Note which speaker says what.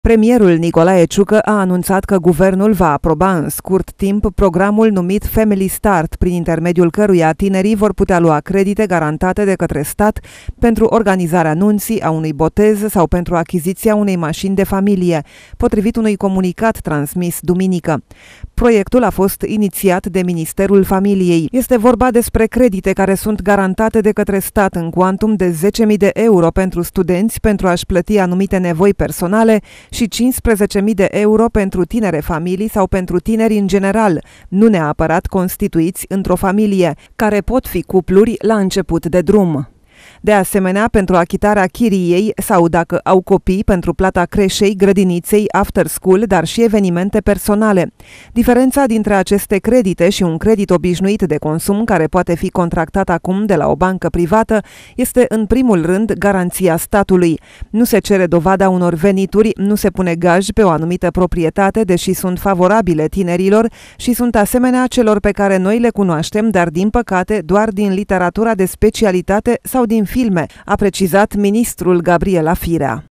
Speaker 1: Premierul Nicolae Ciucă a anunțat că guvernul va aproba în scurt timp programul numit Family Start, prin intermediul căruia tinerii vor putea lua credite garantate de către stat pentru organizarea nunții a unui botez sau pentru achiziția unei mașini de familie, potrivit unui comunicat transmis duminică. Proiectul a fost inițiat de Ministerul Familiei. Este vorba despre credite care sunt garantate de către stat în cuantum de 10.000 de euro pentru studenți pentru a-și plăti anumite nevoi personale și 15.000 de euro pentru tinere familii sau pentru tineri în general, nu neapărat constituiți într-o familie, care pot fi cupluri la început de drum. De asemenea, pentru achitarea chiriei sau dacă au copii pentru plata creșei, grădiniței, after school, dar și evenimente personale. Diferența dintre aceste credite și un credit obișnuit de consum care poate fi contractat acum de la o bancă privată este în primul rând garanția statului. Nu se cere dovada unor venituri, nu se pune gaj pe o anumită proprietate, deși sunt favorabile tinerilor și sunt asemenea celor pe care noi le cunoaștem, dar din păcate doar din literatura de specialitate sau din din filme, a precizat ministrul Gabriela Firea.